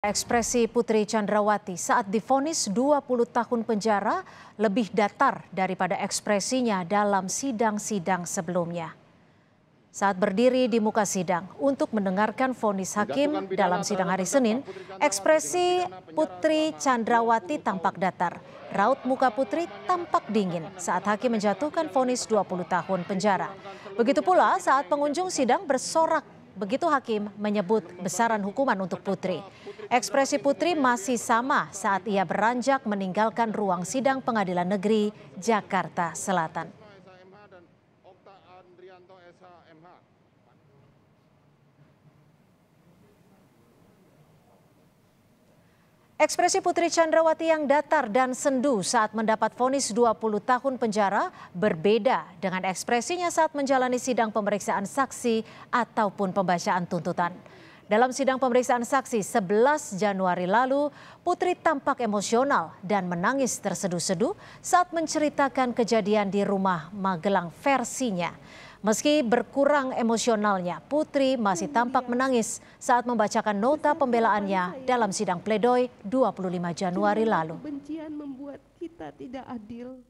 Ekspresi Putri Chandrawati saat difonis 20 tahun penjara lebih datar daripada ekspresinya dalam sidang-sidang sebelumnya. Saat berdiri di muka sidang untuk mendengarkan vonis hakim dalam sidang hari Senin, ekspresi Putri Chandrawati tampak datar. Raut muka Putri tampak dingin saat hakim menjatuhkan vonis 20 tahun penjara. Begitu pula saat pengunjung sidang bersorak Begitu hakim menyebut besaran hukuman untuk Putri. Ekspresi Putri masih sama saat ia beranjak meninggalkan ruang sidang Pengadilan Negeri Jakarta Selatan. Ekspresi Putri Chandrawati yang datar dan sendu saat mendapat vonis 20 tahun penjara berbeda dengan ekspresinya saat menjalani sidang pemeriksaan saksi ataupun pembacaan tuntutan. Dalam sidang pemeriksaan saksi 11 Januari lalu, Putri tampak emosional dan menangis terseduh-seduh saat menceritakan kejadian di rumah Magelang versinya. Meski berkurang emosionalnya, Putri masih tampak menangis saat membacakan nota pembelaannya dalam sidang pledoi 25 Januari lalu. membuat kita tidak adil.